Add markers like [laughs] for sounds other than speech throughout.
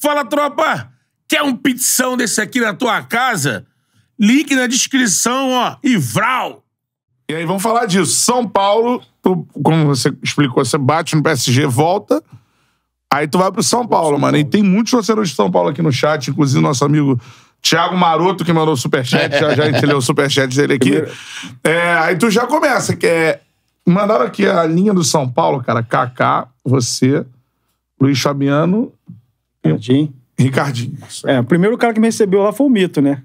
Fala, tropa! Quer um pizzão desse aqui na tua casa? Link na descrição, ó. E vral! E aí, vamos falar disso. São Paulo, tu, como você explicou, você bate no PSG, volta. Aí tu vai pro São Paulo, mano. E tem muitos torcedores de São Paulo aqui no chat, inclusive nosso amigo Thiago Maroto, que mandou o superchat. já, já a gente leu o superchat dele aqui. É, aí tu já começa, que é... Mandaram aqui a linha do São Paulo, cara. Kaká, você, Luiz Fabiano Ricardinho. Ricardinho. É, o primeiro cara que me recebeu lá foi o Mito, né?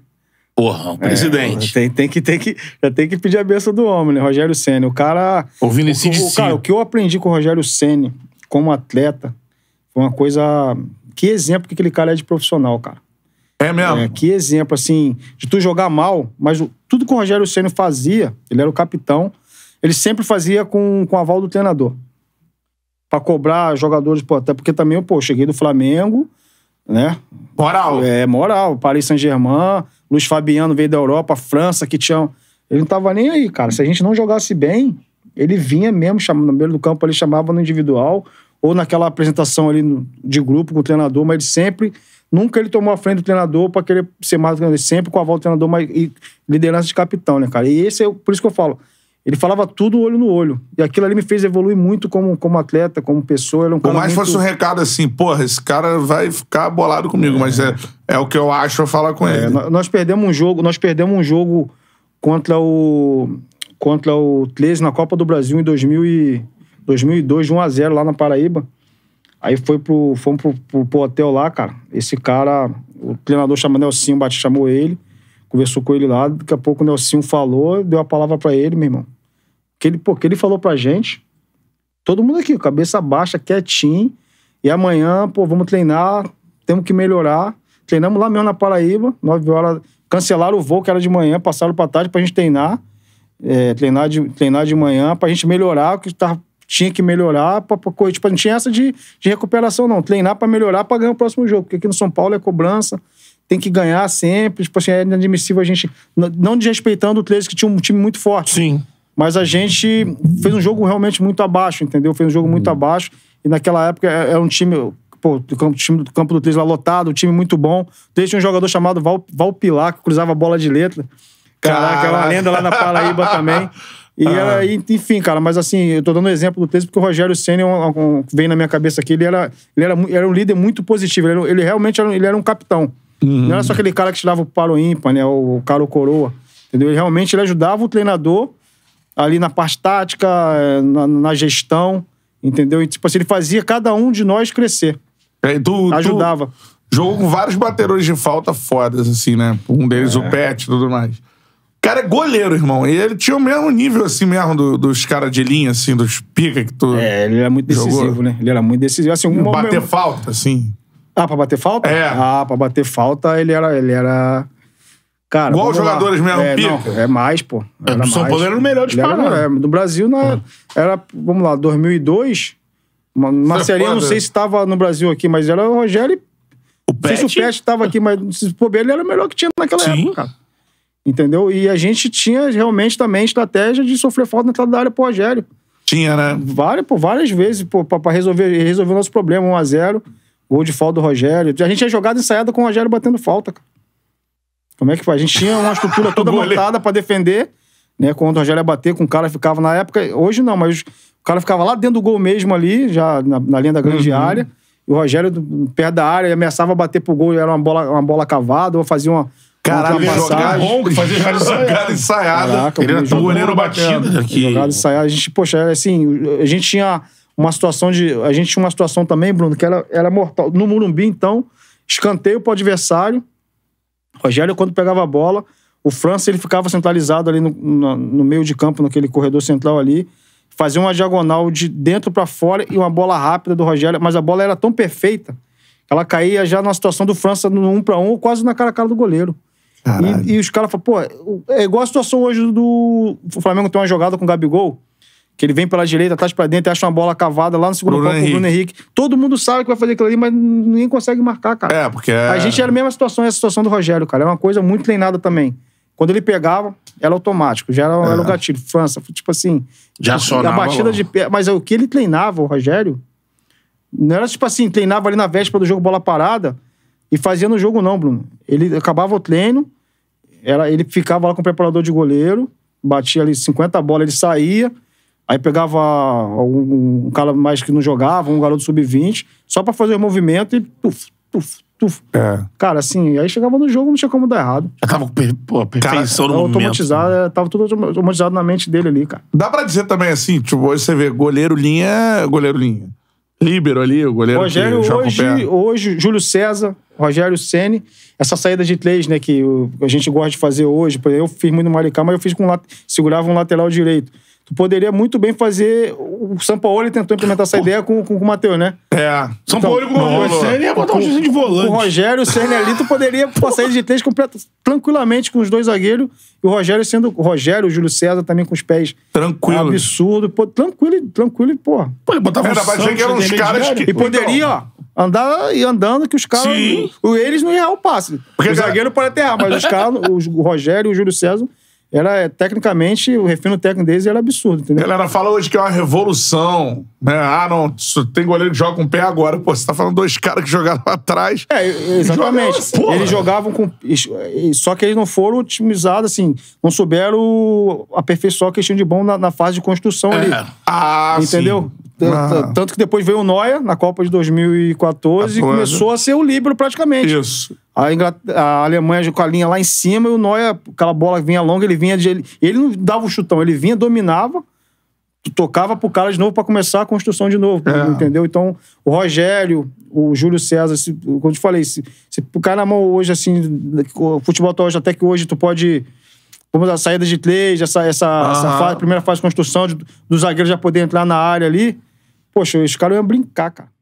Porra, o presidente. É, tem, tem, que, tem, que, já tem que pedir a benção do homem, né? Rogério Senna. O cara. Ouvindo esse de o, cara, o que eu aprendi com o Rogério Senna como atleta foi uma coisa. Que exemplo que aquele cara é de profissional, cara. É mesmo? É, que exemplo, assim, de tu jogar mal, mas tudo que o Rogério Senna fazia, ele era o capitão, ele sempre fazia com, com o aval do treinador para cobrar jogadores, pô, até porque também, pô, cheguei do Flamengo, né? Moral. É, moral. Paris Saint-Germain, Luiz Fabiano veio da Europa, França, que tinha. Ele não tava nem aí, cara. Se a gente não jogasse bem, ele vinha mesmo, chamando no meio do campo, ele chamava no individual, ou naquela apresentação ali de grupo com o treinador, mas ele sempre. Nunca ele tomou a frente do treinador para querer ser mais do treinador, sempre com a volta do treinador, mas liderança de capitão, né, cara? E esse é por isso que eu falo ele falava tudo olho no olho. E aquilo ali me fez evoluir muito como, como atleta, como pessoa. Ele é um Por mais muito... fosse um recado assim, porra, esse cara vai ficar bolado comigo, é. mas é, é o que eu acho eu falar com é, ele. Nós perdemos um jogo, nós perdemos um jogo contra o contra o 13 na Copa do Brasil em 2000 e, 2002, de 1 a 0 lá na Paraíba. Aí foi pro, fomos pro, pro, pro hotel lá, cara. Esse cara, o treinador chama Nelsinho, o chamou ele, conversou com ele lá. Daqui a pouco o Nelsinho falou, deu a palavra para ele, meu irmão que ele, porque ele falou pra gente, todo mundo aqui, cabeça baixa, quietinho, e amanhã, pô, vamos treinar, temos que melhorar. Treinamos lá mesmo na Paraíba, 9 horas, cancelaram o voo que era de manhã, passaram pra tarde pra gente treinar, é, treinar, de, treinar de manhã, pra gente melhorar o que tava tá, tinha que melhorar para correr. Tipo, não tinha essa de, de recuperação, não. Treinar para melhorar para ganhar o próximo jogo. Porque aqui no São Paulo é cobrança, tem que ganhar sempre. Tipo assim, é inadmissível a gente. Não desrespeitando o 13, que tinha um time muito forte. Sim. Mas a gente fez um jogo realmente muito abaixo, entendeu? Fez um jogo muito uhum. abaixo. E naquela época era é, é um time, pô, do campo, time do campo do Tris lá lotado, um time muito bom. Desde um jogador chamado Val, Pilar que cruzava a bola de letra. Caraca, é uma lenda lá na Paraíba também. [laughs] E ah. era, enfim, cara, mas assim, eu tô dando um exemplo do texto porque o Rogério Senna é um, um, vem na minha cabeça aqui, ele era, ele era, era um líder muito positivo, ele, era, ele realmente era, ele era um capitão. Uhum. Não era uhum. só aquele cara que tirava o paro ímpar, né, o, o cara o coroa, entendeu? Ele realmente ele ajudava o treinador ali na parte tática, eh, na, na gestão, entendeu? E, tipo assim, ele fazia cada um de nós crescer. É, tu, Ajudava. Tu jogou com vários batedores de falta fodas, assim, né? Um deles, é. o Pet e tudo mais. O cara é goleiro, irmão. E ele tinha o mesmo nível, assim, mesmo, do, dos caras de linha, assim, dos pica que tu. É, ele era muito decisivo, jogou. né? Ele era muito decisivo. Assim, um, bater mesmo... falta, assim. Ah, pra bater falta? É. Ah, pra bater falta, ele era. Ele era Cara, Igual os jogadores lá. mesmo, é, pica. Não, é mais, pô. Era é, São mais. Paulo era o melhor disparado. Era, era, é, Brasil, na, é. era, vamos lá, 2002. Marcelinho, não sei se estava no Brasil aqui, mas era o Rogério. O Não sei se o Pet estava aqui, mas se for ele era o melhor que tinha naquela Sim. época, cara. Entendeu? E a gente tinha realmente também estratégia de sofrer falta na entrada da área pro Rogério. Tinha, né? Várias, pô, várias vezes, pô, pra, pra, resolver, resolver o nosso problema, 1x0, gol de falta do Rogério. A gente tinha jogado ensaiada com o Rogério batendo falta, cara. Como é que faz? A gente tinha uma estrutura [laughs] toda montada para defender, né? Quando o Rogério ia bater, com o cara ficava na época. Hoje não, mas o cara ficava lá dentro do gol mesmo ali, já na, na linha da grande uhum. área. E o Rogério, perto da área, ameaçava bater pro gol, era uma bola, uma bola cavada, ou fazia uma. Caralho, ele jogava fazia [laughs] jogada ensaiada. Caraca, ele era o goleiro batido. Aqui. Jogada ensaiada. A gente, poxa, é assim, a gente tinha uma situação de. A gente tinha uma situação também, Bruno, que era, era mortal. No Murumbi, então, escanteio pro adversário. Rogério, quando pegava a bola, o França ele ficava centralizado ali no, no, no meio de campo, naquele corredor central ali fazia uma diagonal de dentro para fora e uma bola rápida do Rogério, mas a bola era tão perfeita que ela caía já na situação do França no 1 para 1 quase na cara a cara do goleiro. E, e, os caras falam, pô, é igual a situação hoje do o Flamengo tem uma jogada com o Gabigol, que ele vem pela direita, atrás para dentro, acha uma bola cavada lá no segundo Bruno campo o Bruno Henrique. Todo mundo sabe que vai fazer aquilo ali, mas ninguém consegue marcar, cara. É, porque é... A gente era a mesma situação, essa situação do Rogério, cara. É uma coisa muito treinada também. Quando ele pegava, era automático, já era, é. era o gatilho. França, tipo assim. Já tipo, A batida de pé. Mas é o que ele treinava, o Rogério, não era tipo assim, treinava ali na véspera do jogo bola parada e fazia no jogo, não, Bruno. Ele acabava o treino, era, ele ficava lá com o preparador de goleiro, batia ali 50 bolas, ele saía Aí pegava um cara mais que não jogava, um garoto sub-20, só pra fazer o movimento e tuf, tuf, tuf. É. Cara, assim, aí chegava no jogo, não tinha como dar errado. Acaba com perfeição no automatizado, momento. Né? É, tava tudo automatizado na mente dele ali, cara. Dá pra dizer também assim, tipo, hoje você vê goleiro linha, é goleiro linha. Líbero ali, o goleiro Rogério, que joga hoje, o pé. hoje, Júlio César, Rogério Ceni, essa saída de três, né, que a gente gosta de fazer hoje, eu fiz muito no Maricá, mas eu fiz com segurava um lateral direito. Tu poderia muito bem fazer. O Sampaoli tentou implementar essa ideia com, com, com o Matheus, né? É. São então, Paulo com o Rogério ia botar um juiz de volante. o Rogério, o Senna ali, tu poderia sair de três completo, tranquilamente com os dois zagueiros. E o Rogério sendo. O Rogério, o Júlio César também com os pés. Tranquilo. Absurdo. Pô, tranquilo, tranquilo, pô. Pô, ele botava Era, é um Santos, que eram os caras que... E poderia, então. ó. Andar e andando que os caras. Sim. Eles não iam errar o passe. Porque o zagueiro pode até errar, mas os caras, [laughs] o Rogério e o Júlio César era, é, tecnicamente, o refino técnico deles era absurdo, entendeu? galera fala hoje que é uma revolução, né? Ah, não, tem goleiro que joga com o pé agora. Pô, você tá falando dois caras que jogaram atrás. É, exatamente. Jogaram, eles jogavam com... Só que eles não foram otimizados, assim, não souberam aperfeiçoar o que eles tinham de bom na, na fase de construção é. ali. Ah, Entendeu? Sim. Ah. Tanto que depois veio o Noia, na Copa de 2014, e começou a ser o líbero praticamente. Isso. A, a Alemanha com a linha lá em cima e o Noia aquela bola vinha longa, ele vinha de, ele, ele não dava o chutão, ele vinha, dominava, tocava pro cara de novo para começar a construção de novo, é. entendeu? Então, o Rogério, o Júlio César, se, como eu te falei, se, se o cara na mão hoje, assim, o futebol tá hoje, até que hoje tu pode. Vamos a saída de três, essa, essa, ah. essa fase, primeira fase de construção, de, do zagueiro já poder entrar na área ali. Poxa, os caras iam brincar, cara.